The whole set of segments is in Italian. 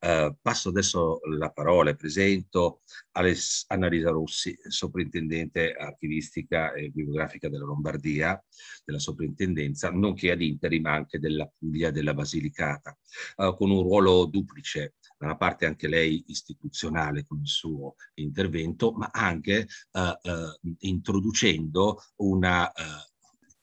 Eh, passo adesso la parola e presento Annalisa Rossi, soprintendente archivistica e bibliografica della Lombardia, della soprintendenza, nonché ad interim anche della Puglia della Basilicata, eh, con un ruolo duplice, da una parte anche lei istituzionale con il suo intervento, ma anche eh, eh introducendo una eh,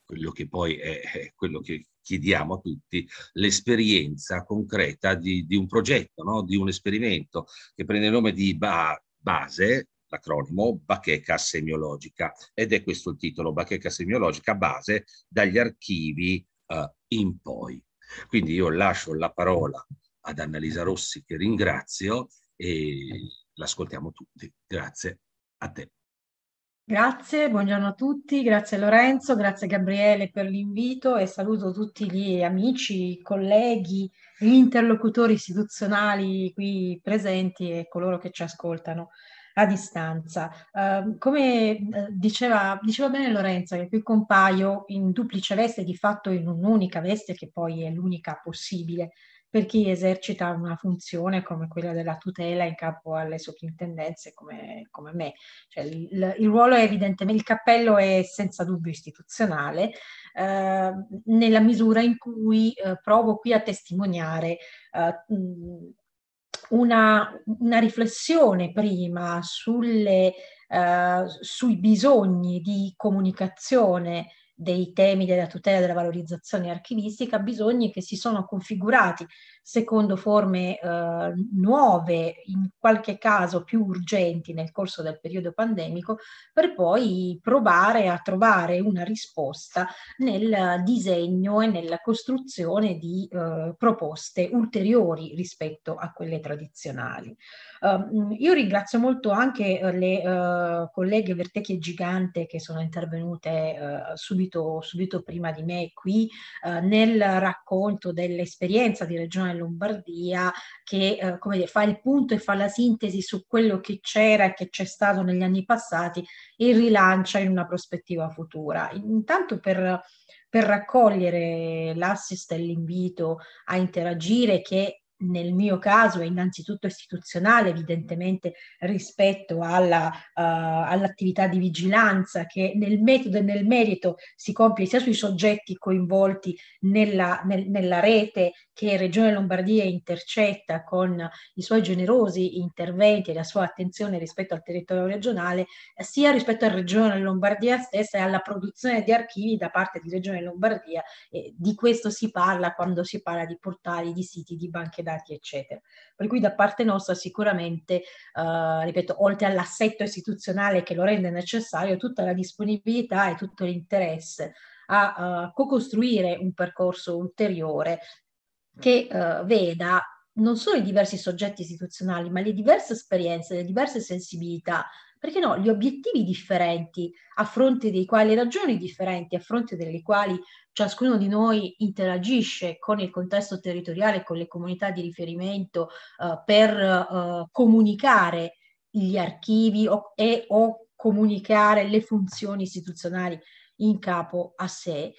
quello che poi è, quello che chiediamo a tutti, l'esperienza concreta di, di un progetto, no? di un esperimento che prende il nome di ba- base, l'acronimo Bacheca semiologica ed è questo il titolo, Bacheca semiologica base dagli archivi eh, in poi. Quindi io lascio la parola ad Annalisa Rossi che ringrazio e l'ascoltiamo tutti. Grazie a te. Grazie, buongiorno a tutti, grazie Lorenzo, grazie Gabriele per l'invito e saluto tutti gli amici, colleghi, gli interlocutori istituzionali qui presenti e coloro che ci ascoltano a distanza. Uh, come eh, diceva, diceva bene Lorenzo, che qui compaio in duplice veste, di fatto in un'unica veste che poi è l'unica possibile per chi esercita una funzione come quella della tutela in capo alle soprintendenze come, come me. Cioè, il, il, ruolo è evidente, il cappello è senza dubbio istituzionale, eh, nella misura in cui eh, provo qui a testimoniare eh, una, una, riflessione prima sulle, eh, sui bisogni di comunicazione dei temi della tutela e della valorizzazione archivistica, bisogni che si sono configurati secondo forme eh, nuove, in qualche caso più urgenti nel corso del periodo pandemico, per poi provare a trovare una risposta nel disegno e nella costruzione di eh, proposte ulteriori rispetto a quelle tradizionali. Uh, io ringrazio molto anche le uh, colleghe Vertecchi e Gigante che sono intervenute uh, eh, subito subito, subito prima di me qui eh, nel racconto dell'esperienza di Regione Lombardia che eh, come dire, fa il punto e fa la sintesi su quello che c'era e che c'è stato negli anni passati e rilancia in una prospettiva futura. Intanto per, per raccogliere l'assist e l'invito a interagire che nel mio caso è innanzitutto istituzionale, evidentemente rispetto alla, uh, all'attività di vigilanza che nel metodo e nel merito si compie sia sui soggetti coinvolti nella, nel, nella rete che Regione Lombardia intercetta con i suoi generosi interventi e la sua attenzione rispetto al territorio regionale, sia rispetto a Regione Lombardia stessa e alla produzione di archivi da parte di Regione Lombardia. E di questo si parla quando si parla di portali, di siti, di banche dati, eccetera. Per cui da parte nostra sicuramente, eh, ripeto, oltre all'assetto istituzionale che lo rende necessario, tutta la disponibilità e tutto l'interesse a uh, co-costruire un percorso ulteriore che uh, veda non solo i diversi soggetti istituzionali, ma le diverse esperienze, le diverse sensibilità, perché no, gli obiettivi differenti, a fronte dei quali le ragioni differenti, a fronte delle quali ciascuno di noi interagisce con il contesto territoriale, con le comunità di riferimento eh, per eh, comunicare gli archivi o, e o comunicare le funzioni istituzionali in capo a sé, eh,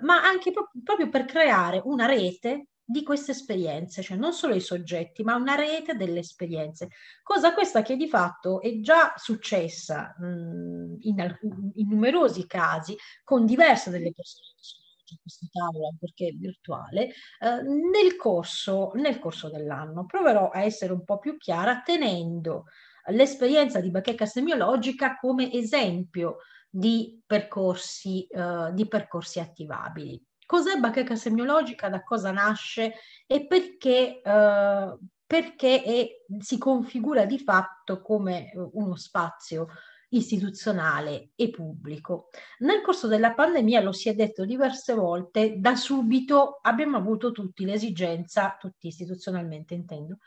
ma anche pro- proprio per creare una rete di queste esperienze, cioè non solo i soggetti, ma una rete delle esperienze. Cosa questa che di fatto è già successa mh, in, alcun, in, numerosi casi con diverse delle persone che sono in questa tavola perché è virtuale, eh, nel, corso, nel corso dell'anno. Proverò a essere un po' più chiara tenendo l'esperienza di bacheca semiologica come esempio di percorsi, eh, di percorsi attivabili. Cos'è bacheca semiologica, da cosa nasce e perché, eh, perché è, si configura di fatto come eh, uno spazio istituzionale e pubblico. Nel corso della pandemia, lo si è detto diverse volte, da subito abbiamo avuto tutti l'esigenza, tutti istituzionalmente intendo,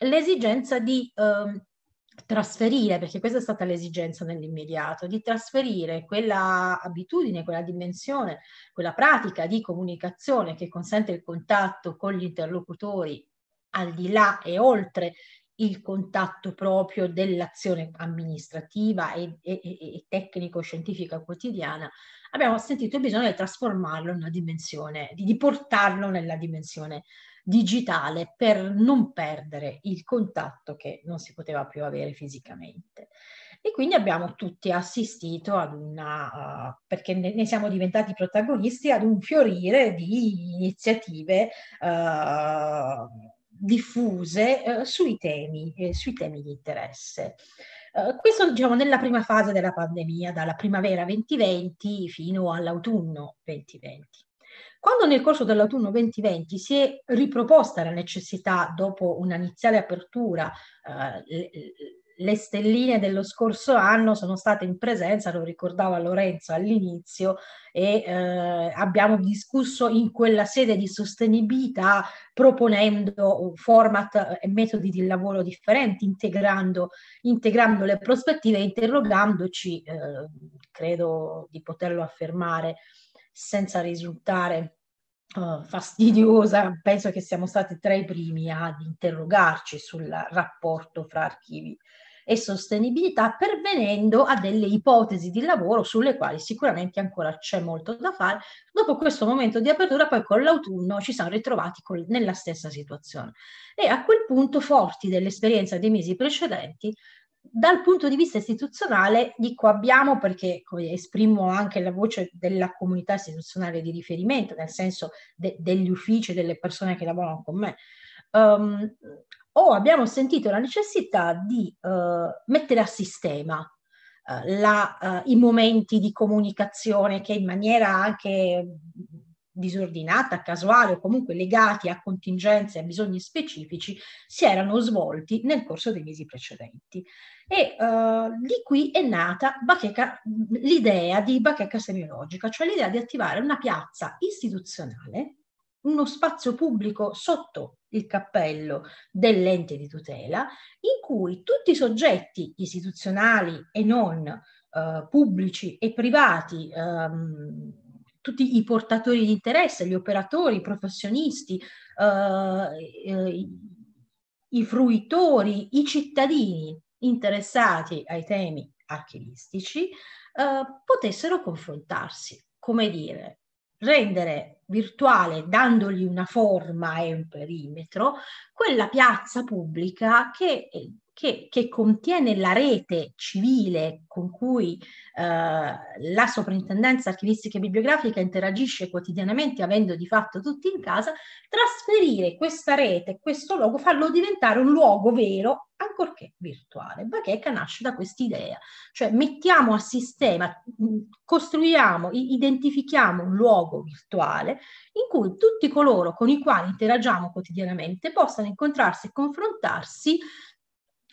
l'esigenza di eh, trasferire, perché questa è stata l'esigenza nell'immediato, di trasferire quella abitudine, quella dimensione, quella pratica di comunicazione che consente il contatto con gli interlocutori al di là e oltre il contatto proprio dell'azione amministrativa e, e, e tecnico-scientifica quotidiana, abbiamo sentito il bisogno di trasformarlo in una dimensione, di, di portarlo nella dimensione digitale per non perdere il contatto che non si poteva più avere fisicamente. E quindi abbiamo tutti assistito ad una, uh, perché ne, ne, siamo diventati protagonisti, ad un fiorire di iniziative uh, diffuse uh, sui, temi, eh, sui temi di interesse. Uh, questo diciamo nella prima fase della pandemia, dalla primavera 2020 fino all'autunno 2020. Quando nel corso dell'autunno 2020 si è riproposta la necessità, dopo una iniziale apertura, eh, le stelline dello scorso anno sono state in presenza, lo ricordava Lorenzo all'inizio, e eh, abbiamo discusso in quella sede di sostenibilità proponendo format e metodi di lavoro differenti, integrando, integrando le prospettive e interrogandoci, eh, credo di poterlo affermare, senza risultare Uh, fastidiosa, penso che siamo stati tra i primi ad interrogarci sul rapporto fra archivi e sostenibilità, pervenendo a delle ipotesi di lavoro sulle quali sicuramente ancora c'è molto da fare. Dopo questo momento di apertura, poi con l'autunno ci siamo ritrovati col, nella stessa situazione. E a quel punto, forti dell'esperienza dei mesi precedenti, dal punto di vista istituzionale dico abbiamo perché come, esprimo anche la voce della comunità istituzionale di riferimento, nel senso de- degli uffici, delle persone che lavorano con me. Um, o abbiamo sentito la necessità di uh, mettere a sistema eh, la, uh, i momenti di comunicazione che in maniera anche disordinata, casuale o comunque legati a contingenze e a bisogni specifici si erano svolti nel corso dei mesi precedenti. E uh, di qui è nata bacheca, l'idea di bacheca semiologica, cioè l'idea di attivare una piazza istituzionale, uno spazio pubblico sotto il cappello dell'ente di tutela, in cui tutti i soggetti istituzionali e non uh, pubblici e privati um, tutti i portatori di interesse, gli operatori, i professionisti, eh, eh i fruitori, i cittadini interessati ai temi archivistici eh, potessero confrontarsi. Come dire, rendere virtuale, dandogli una forma e un perimetro, quella piazza pubblica che eh, che, che contiene la rete civile con cui eh, la soprintendenza archivistica e bibliografica interagisce quotidianamente, avendo di fatto tutti in casa, trasferire questa rete, questo luogo, farlo diventare un luogo vero, ancorché virtuale. Bacheca nasce da quest'idea, cioè mettiamo a sistema, mm, costruiamo, identifichiamo un luogo virtuale in cui tutti coloro con i quali interagiamo quotidianamente possano incontrarsi e confrontarsi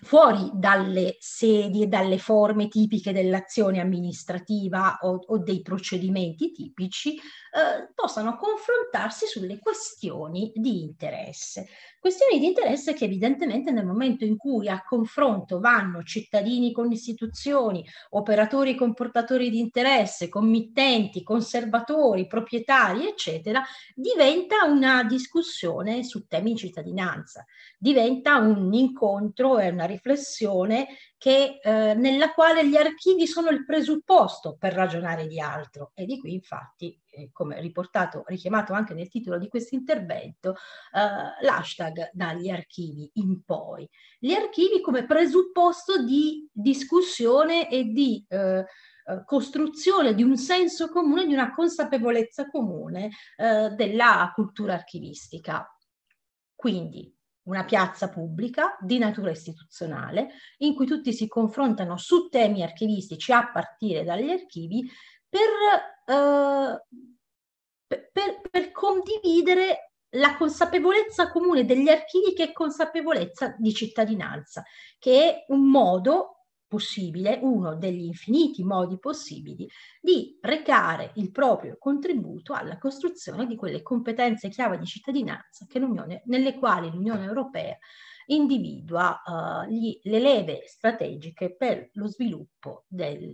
fuori dalle sedi e dalle forme tipiche dell'azione amministrativa o, o dei procedimenti tipici, eh, possano confrontarsi sulle questioni di interesse. Questioni di interesse che evidentemente nel momento in cui a confronto vanno cittadini con istituzioni, operatori con portatori di interesse, committenti, conservatori, proprietari, eccetera, diventa una discussione su temi di cittadinanza, diventa un incontro e una riflessione che, eh, nella quale gli archivi sono il presupposto per ragionare di altro e di qui infatti, eh, come riportato, richiamato anche nel titolo di questo intervento, eh, l'hashtag dagli archivi in poi. Gli archivi come presupposto di discussione e di eh, eh, costruzione di un senso comune, di una consapevolezza comune eh, della cultura archivistica. Quindi una piazza pubblica di natura istituzionale in cui tutti si confrontano su temi archivistici a partire dagli archivi per, eh, per, per condividere la consapevolezza comune degli archivi che è consapevolezza di cittadinanza, che è un modo possibile, uno degli infiniti modi possibili di recare il proprio contributo alla costruzione di quelle competenze chiave di cittadinanza nelle quali l'Unione Europea individua uh, gli, le leve strategiche per lo sviluppo del,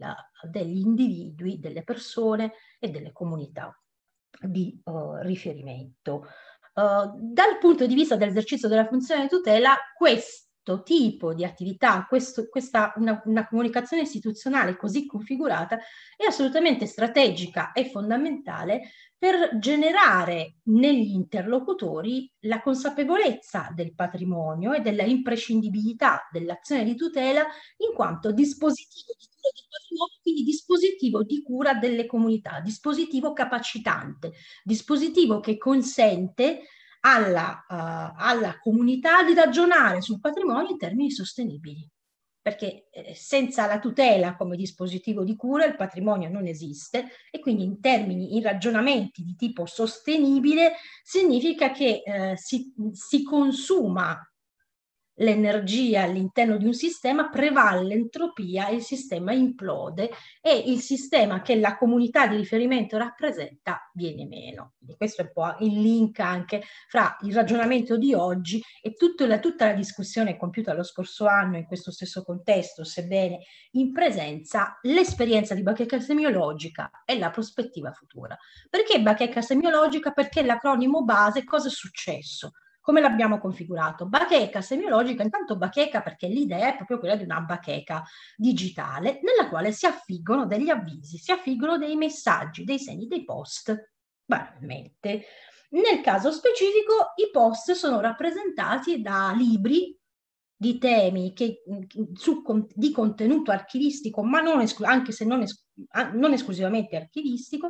degli individui, delle persone e delle comunità di uh, riferimento. Uh, dal punto di vista dell'esercizio della funzione di tutela, questo questo tipo di attività, questo, questa, una, una comunicazione istituzionale così configurata è assolutamente strategica e fondamentale per generare negli interlocutori la consapevolezza del patrimonio e della imprescindibilità dell'azione di tutela in quanto dispositivo di tutela del patrimonio, quindi dispositivo di cura delle comunità, dispositivo capacitante, dispositivo che consente alla, uh, alla comunità di ragionare sul patrimonio in termini sostenibili perché eh, senza la tutela come dispositivo di cura il patrimonio non esiste e quindi in termini, in ragionamenti di tipo sostenibile, significa che eh, si, si, consuma l'energia all'interno di un sistema, prevale l'entropia e il sistema implode e il sistema che la comunità di riferimento rappresenta viene meno. Quindi questo è un po' il link anche fra il ragionamento di oggi e tutta la, tutta la discussione compiuta lo scorso anno in questo stesso contesto, sebbene in presenza, l'esperienza di bacheca semiologica e la prospettiva futura. Perché bacheca semiologica? Perché l'acronimo base cosa è successo? Come l'abbiamo configurato? Bacheca semiologica, intanto bacheca perché l'idea è proprio quella di una bacheca digitale nella quale si affiggono degli avvisi, si affiggono dei messaggi, dei segni, dei post, banalmente. Nel caso specifico i post sono rappresentati da libri di temi che, su, di contenuto archivistico, ma non anche se non, non esclusivamente archivistico,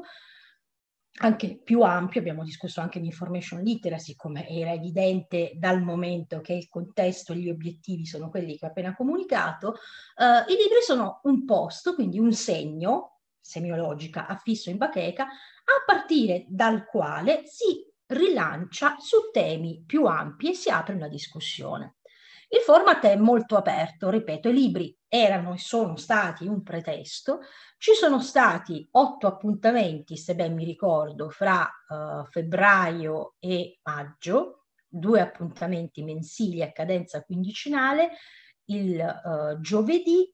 anche più ampio, abbiamo discusso anche di information literacy, come era evidente dal momento che il contesto e gli obiettivi sono quelli che ho appena comunicato, eh, i libri sono un posto, quindi un segno, semiologica, affisso in bacheca, a partire dal quale si rilancia su temi più ampi e si apre una discussione. Il format è molto aperto, ripeto, i libri erano e sono stati un pretesto. Ci sono stati otto appuntamenti, se ben mi ricordo, fra uh, febbraio e maggio, due appuntamenti mensili a cadenza quindicinale, il uh, giovedì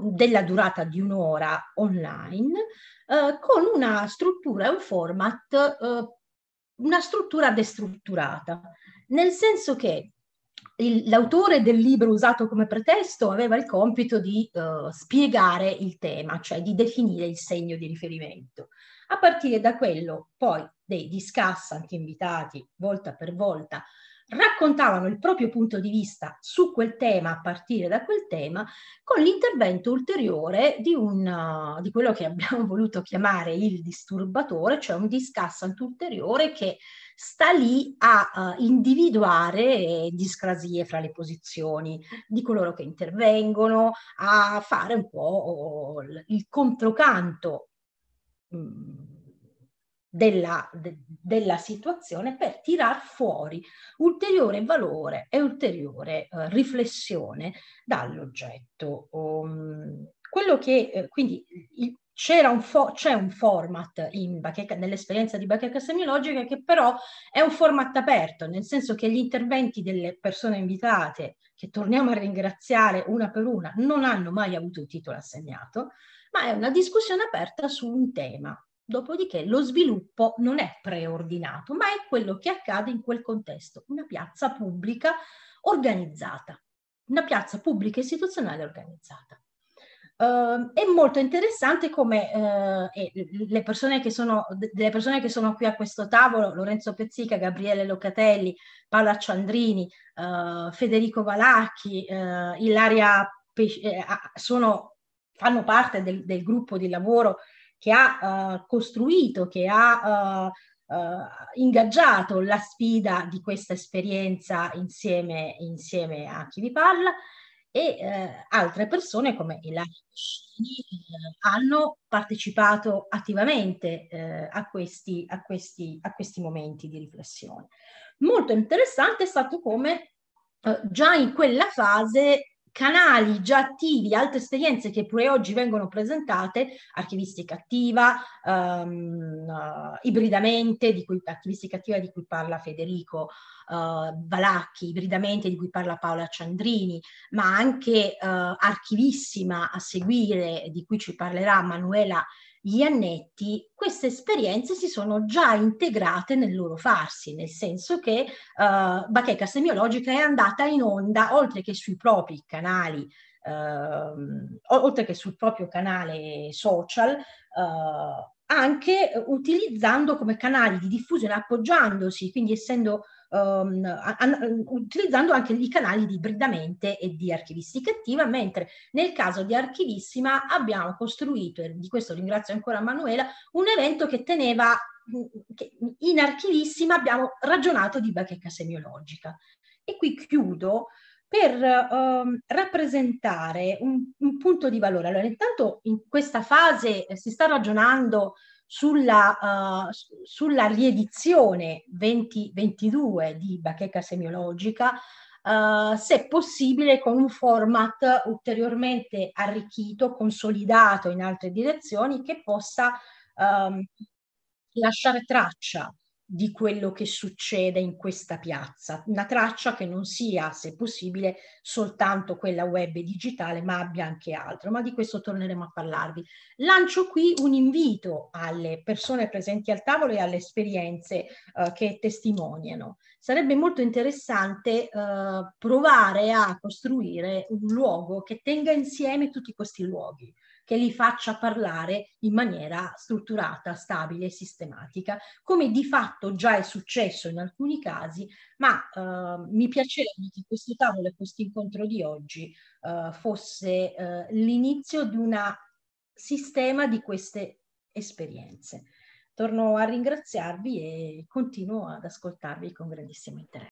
della durata di un'ora online, eh, con una struttura un format, eh, una struttura destrutturata, nel senso che il, l'autore del libro usato come pretesto aveva il compito di uh, spiegare il tema, cioè di definire il segno di riferimento. A partire da quello, poi dei discassanti invitati, volta per volta, raccontavano il proprio punto di vista su quel tema, a partire da quel tema, con l'intervento ulteriore di, un, eh, di quello che abbiamo voluto chiamare il disturbatore, cioè un discassante ulteriore che sta lì a uh, individuare eh, discrasie fra le posizioni di coloro che intervengono, a fare un po' oh, il controcanto mh, mm, della, de, della, situazione per tirar fuori ulteriore valore e ulteriore uh, riflessione dall'oggetto. Um, quello che, eh, quindi, il, c'era un fo- c'è un format bacheca, nell'esperienza di bacheca semiologica che però è un format aperto, nel senso che gli interventi delle persone invitate, che torniamo a ringraziare una per una, non hanno mai avuto il titolo assegnato, ma è una discussione aperta su un tema. Dopodiché lo sviluppo non è preordinato, ma è quello che accade in quel contesto, una piazza pubblica organizzata, una piazza pubblica istituzionale organizzata. Uh, è molto interessante come uh, le, persone che sono, delle persone che sono qui a questo tavolo, Lorenzo Pezzica, Gabriele Locatelli, Paola Ciandrini, uh, eh, Federico Valacchi, eh, Ilaria Pesci, sono, fanno parte del, del, gruppo di lavoro che ha costruito, che ha ingaggiato la sfida di questa esperienza insieme, insieme a chi vi parla e eh, altre persone come Ilaria Coscini eh, hanno partecipato attivamente eh, a, questi, a, questi, a, questi, momenti di riflessione. Molto interessante è stato come eh, già in quella fase canali già attivi, altre esperienze che pure oggi vengono presentate, archivistica attiva, um, ehm, uh, eh, ibridamente, di cui, archivistica attiva di cui parla Federico uh, Valacchi, ibridamente di cui parla Paola Ciandrini, ma anche uh, archivissima a seguire, di cui ci parlerà Manuela gli annetti queste esperienze si sono già integrate nel loro farsi, nel senso che eh, Bacheca Semiologica è andata in onda oltre che sui propri canali Uh, oltre che sul proprio canale social, uh, anche utilizzando come canali di diffusione, appoggiandosi, quindi essendo um, ehm, a, a, utilizzando anche i canali di Bridamente e di Archivistica Attiva, mentre nel caso di Archivissima abbiamo costruito, e di questo ringrazio ancora Manuela, un evento che teneva mm, che in archivissima abbiamo ragionato di bacheca semiologica. E qui chiudo per um, rappresentare un, un, punto di valore. Allora, intanto in questa fase eh, si sta ragionando sulla, uh, sulla riedizione 2022 di Bacheca Semiologica, uh, se possibile con un format ulteriormente arricchito, consolidato in altre direzioni, che possa um, lasciare traccia di quello che succede in questa piazza, una traccia che non sia, se possibile, soltanto quella web e digitale, ma abbia anche altro, ma di questo torneremo a parlarvi. Lancio qui un invito alle persone presenti al tavolo e alle esperienze eh, che testimoniano. Sarebbe molto interessante eh, provare a costruire un luogo che tenga insieme tutti questi luoghi, che li faccia parlare in maniera strutturata, stabile, e sistematica, come di fatto già è successo in alcuni casi, ma eh, mi piacerebbe che questo tavolo e questo incontro di oggi eh, fosse eh, l'inizio di un sistema di queste esperienze. Torno a ringraziarvi e continuo ad ascoltarvi con grandissimo interesse.